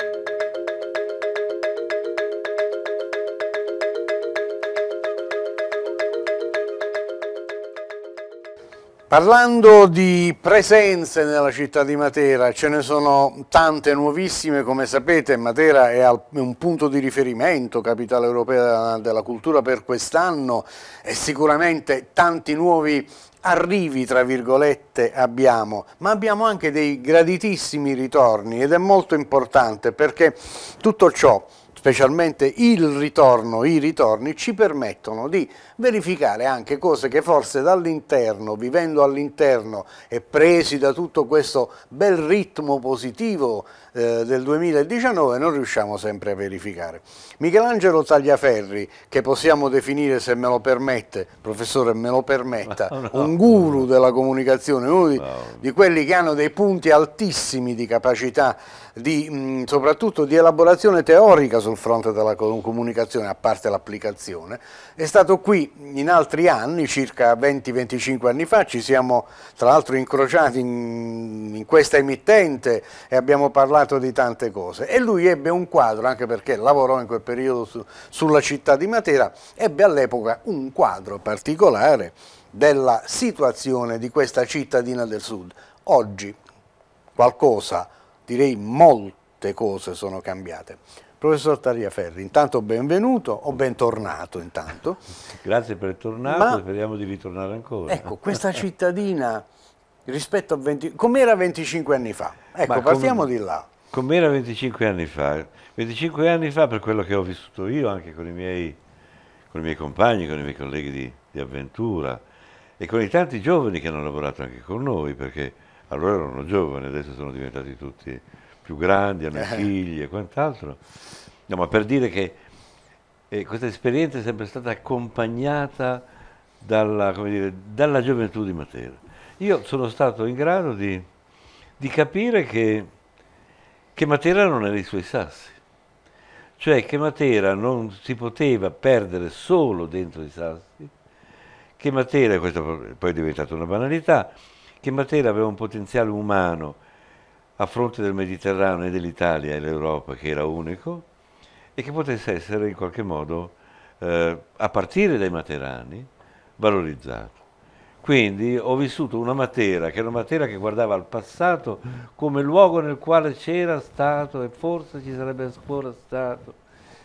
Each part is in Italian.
Thank you. Parlando di presenze nella città di Matera, ce ne sono tante nuovissime, come sapete Matera è un punto di riferimento, capitale europea della cultura per quest'anno e sicuramente tanti nuovi arrivi, tra virgolette, abbiamo, ma abbiamo anche dei graditissimi ritorni ed è molto importante perché tutto ciò, specialmente il ritorno, i ritorni, ci permettono di verificare anche cose che forse dall'interno, vivendo all'interno e presi da tutto questo bel ritmo positivo eh, del 2019 non riusciamo sempre a verificare. Michelangelo Tagliaferri, che possiamo definire se me lo permette, professore me lo permetta, un guru della comunicazione, uno di, di, quelli che hanno dei punti altissimi di capacità, di, soprattutto di elaborazione teorica sul fronte della comunicazione, a parte l'applicazione, è stato qui in altri anni, circa 20-25 anni fa, ci siamo tra l'altro incrociati in, in, questa emittente e abbiamo parlato di tante cose. E lui ebbe un quadro, anche perché lavorò in quel periodo su, sulla città di Matera, ebbe all'epoca un quadro particolare della situazione di questa cittadina del sud. Oggi qualcosa, direi molte cose sono cambiate. Professor Tagliaferri, intanto benvenuto o bentornato intanto. Grazie per tornare, speriamo di ritornare ancora. Ecco, questa cittadina rispetto a 20, com'era 25 anni fa? Ecco, Ma partiamo di là. Com'era 25 anni fa? 25 anni fa per quello che ho vissuto io anche con i miei, con i miei compagni, con i miei colleghi di, di avventura e con i tanti giovani che hanno lavorato anche con noi, perché allora erano giovani, adesso sono diventati tutti più grandi, hanno eh. figli e quant'altro. No, ma per dire che eh, questa esperienza è sempre stata accompagnata dalla, dire, dalla, gioventù di Matera. Io sono stato in grado di, di capire che, che Matera non era i suoi sassi, cioè che Matera non si poteva perdere solo dentro i sassi, che Matera, questo poi è diventata una banalità, che Matera aveva un potenziale umano a fronte del Mediterraneo e dell'Italia e l'Europa che era unico e che potesse essere in qualche modo, eh, a partire dai materani, valorizzato. Quindi ho vissuto una Matera, che era una Matera che guardava al passato come luogo nel quale c'era stato e forse ci sarebbe ancora stato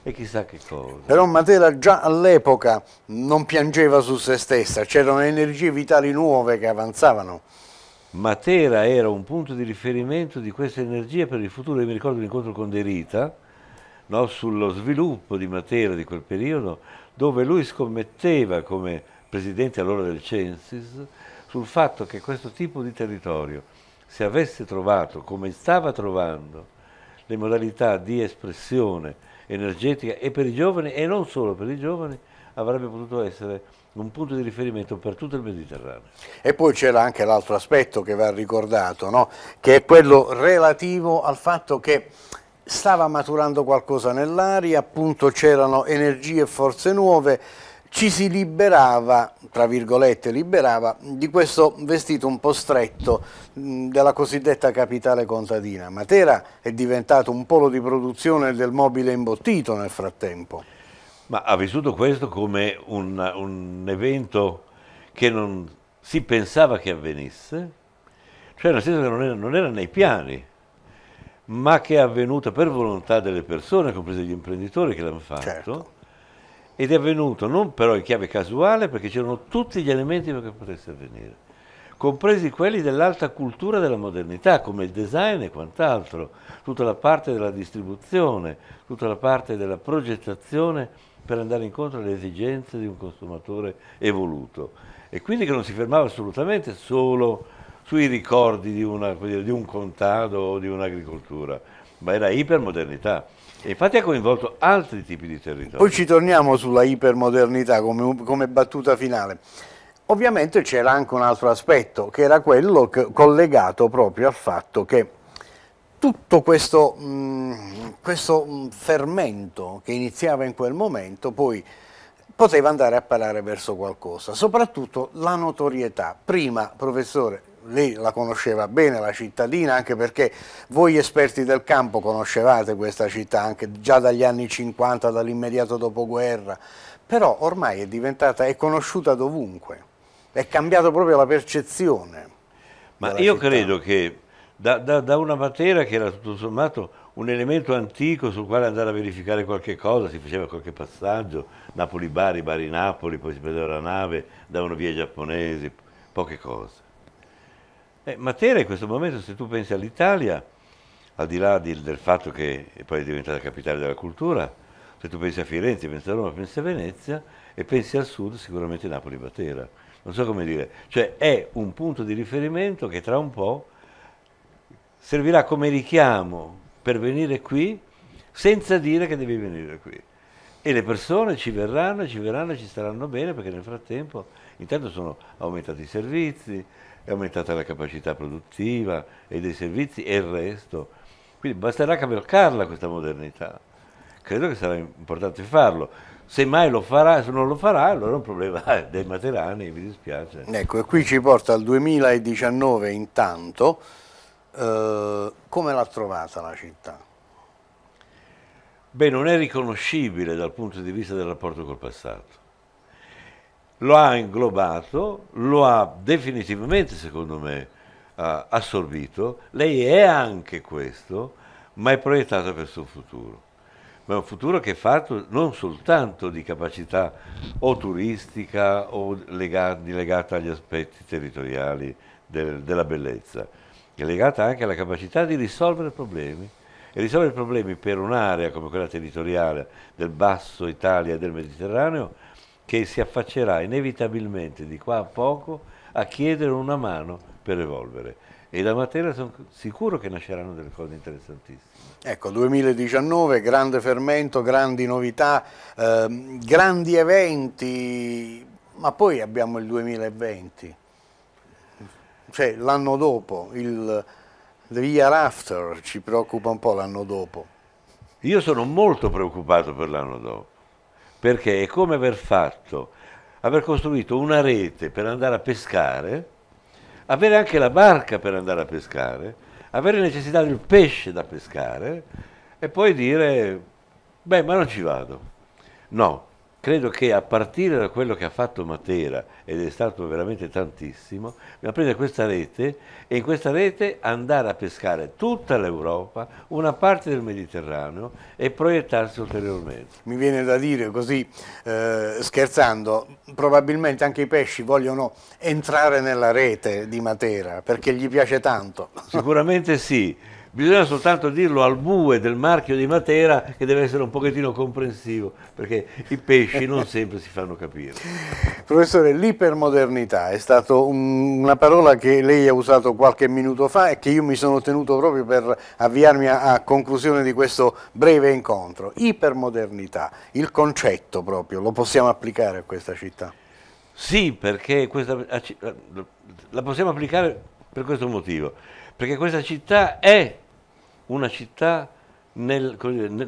e chissà che cosa. Però Matera già all'epoca non piangeva su se stessa, c'erano energie vitali nuove che avanzavano. Matera era un punto di riferimento di questa energia per il futuro. Io mi ricordo l'incontro con Derita no, sullo sviluppo di Matera di quel periodo, dove lui scommetteva come presidente allora del Censis sul fatto che questo tipo di territorio, se avesse trovato, come stava trovando, le modalità di espressione energetica e per i giovani e non solo per i giovani, avrebbe potuto essere un punto di riferimento per tutto il Mediterraneo. E poi c'era anche l'altro aspetto che va ricordato, no? che è quello relativo al fatto che stava maturando qualcosa nell'aria, appunto c'erano energie e forze nuove, ci si liberava, tra virgolette, liberava di questo vestito un po' stretto della cosiddetta capitale contadina. Matera è diventato un polo di produzione del mobile imbottito nel frattempo. Ma ha vissuto questo come un, un evento che non si pensava che avvenisse, cioè nel senso che non era, non era nei piani, ma che è avvenuta per volontà delle persone, compresi gli imprenditori che l'hanno fatto, certo. ed è avvenuto non però in chiave casuale perché c'erano tutti gli elementi perché potesse avvenire, compresi quelli dell'alta cultura della modernità, come il design e quant'altro, tutta la parte della distribuzione, tutta la parte della progettazione per andare incontro alle esigenze di un consumatore evoluto e quindi che non si fermava assolutamente solo sui ricordi di, una, di un contado o di un'agricoltura, ma era ipermodernità. E infatti ha coinvolto altri tipi di territori. Poi ci torniamo sulla ipermodernità come, come battuta finale. Ovviamente c'era anche un altro aspetto, che era quello che, collegato proprio al fatto che tutto questo, mh, mm, questo, mm, fermento che iniziava in quel momento poi poteva andare a parare verso qualcosa, soprattutto la notorietà. Prima, professore, lei la conosceva bene la cittadina, anche perché voi esperti del campo conoscevate questa città anche già dagli anni 50, dall'immediato dopoguerra, però ormai è diventata, è conosciuta dovunque, è cambiata proprio la percezione. Ma io città. credo che da, da, da, una matera che era tutto sommato un elemento antico sul quale andare a verificare qualche cosa, si faceva qualche passaggio, Napoli-Bari, Bari-Napoli, poi si prendeva la nave, davano via i giapponesi, poche cose. Eh, materia in questo momento, se tu pensi all'Italia, al di là di, del fatto che poi è diventata capitale della cultura, se tu pensi a Firenze, pensi a Roma, pensi a Venezia e pensi al sud, sicuramente Napoli-Matera. Non so come dire, cioè è un punto di riferimento che tra un po' servirà come richiamo per venire qui senza dire che devi venire qui. E le persone ci verranno, ci verranno, ci staranno bene perché nel frattempo intanto sono aumentati i servizi, è aumentata la capacità produttiva e dei servizi e il resto. Quindi basterà cavalcarla questa modernità. Credo che sarà importante farlo. Se mai lo farà, se non lo farà, allora è un problema dei materani, mi dispiace. Ecco, e qui ci porta al 2019 intanto, eh, come l'ha trovata la città? Beh, non è riconoscibile dal punto di vista del rapporto col passato. Lo ha inglobato, lo ha definitivamente, secondo me, eh, assorbito. Lei è anche questo, ma è proiettata verso un futuro. Ma è un futuro che è fatto non soltanto di capacità o turistica o legata, legata agli aspetti territoriali del, della bellezza, è legata anche alla capacità di risolvere problemi e risolvere problemi per un'area come quella territoriale del basso Italia e del Mediterraneo che si affaccerà inevitabilmente di qua a poco a chiedere una mano per evolvere. E da Matera sono sicuro che nasceranno delle cose interessantissime. Ecco, 2019, grande fermento, grandi novità, ehm, grandi eventi, ma poi abbiamo il 2020 cioè l'anno dopo, il The Year After ci preoccupa un po' l'anno dopo. Io sono molto preoccupato per l'anno dopo, perché è come aver fatto, aver costruito una rete per andare a pescare, avere anche la barca per andare a pescare, avere necessità del pesce da pescare e poi dire, beh, ma non ci vado. No, credo che a partire da quello che ha fatto Matera, ed è stato veramente tantissimo, bisogna prendere questa rete e in questa rete andare a pescare tutta l'Europa, una parte del Mediterraneo e proiettarsi ulteriormente. Mi viene da dire così, eh, scherzando, probabilmente anche i pesci vogliono entrare nella rete di Matera perché gli piace tanto. Sicuramente sì. Bisogna soltanto dirlo al bue del marchio di Matera che deve essere un pochettino comprensivo, perché i pesci non sempre si fanno capire. Professore, l'ipermodernità è stata un, una parola che lei ha usato qualche minuto fa e che io mi sono tenuto proprio per avviarmi a, a conclusione di questo breve incontro. Ipermodernità, il concetto proprio, lo possiamo applicare a questa città? Sì, perché questa, la possiamo applicare per questo motivo, perché questa città è una città nel,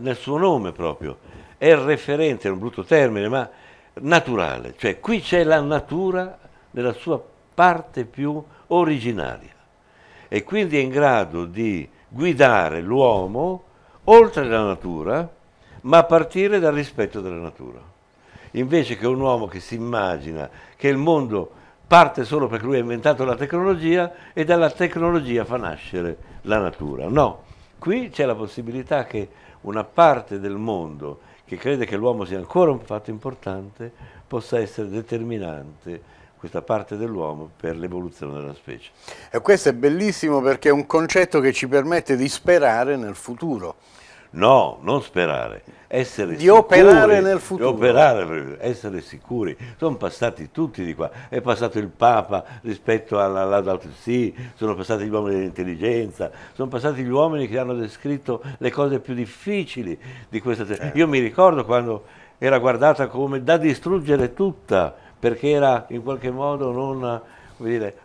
nel suo nome proprio, è referente, è un brutto termine, ma naturale, cioè qui c'è la natura nella sua parte più originaria e quindi è in grado di guidare l'uomo oltre la natura, ma a partire dal rispetto della natura. Invece che un uomo che si immagina che il mondo parte solo perché lui ha inventato la tecnologia e dalla tecnologia fa nascere la natura. No, qui c'è la possibilità che una parte del mondo che crede che l'uomo sia ancora un fatto importante possa essere determinante questa parte dell'uomo per l'evoluzione della specie. E questo è bellissimo perché è un concetto che ci permette di sperare nel futuro. No, non sperare, essere di sicuri. operare nel futuro. Di operare, essere sicuri. Sono passati tutti di qua. È passato il Papa rispetto alla Laudato Si, sono passati gli uomini dell'intelligenza, sono passati gli uomini che hanno descritto le cose più difficili di questa terra. Certo. Io mi ricordo quando era guardata come da distruggere tutta, perché era in qualche modo non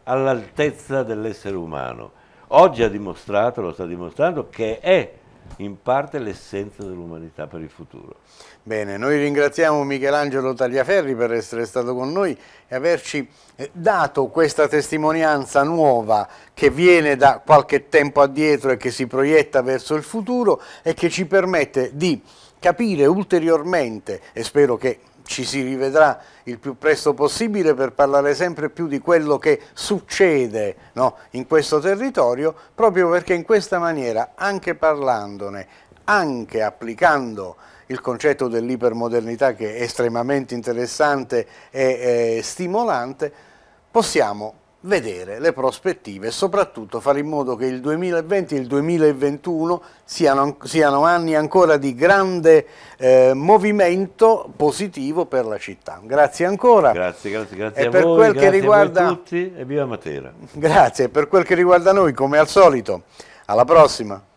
all'altezza dell'essere umano. Oggi ha dimostrato, lo sta dimostrando, che è in parte l'essenza dell'umanità per il futuro. Bene, noi ringraziamo Michelangelo Tagliaferri per essere stato con noi e averci eh, dato questa testimonianza nuova che viene da qualche tempo addietro e che si proietta verso il futuro e che ci permette di capire ulteriormente, e spero che ci si rivedrà il più presto possibile per parlare sempre più di quello che succede no, in questo territorio, proprio perché in questa maniera, anche parlandone, anche applicando il concetto dell'ipermodernità che è estremamente interessante e eh, stimolante, possiamo vedere le prospettive e soprattutto fare in modo che il 2020 e il 2021 siano, siano anni ancora di grande eh, movimento positivo per la città. Grazie ancora. Grazie, grazie, grazie e per voi, quel che riguarda... a tutti e viva Matera. Grazie, per quel che riguarda noi, come al solito, alla prossima.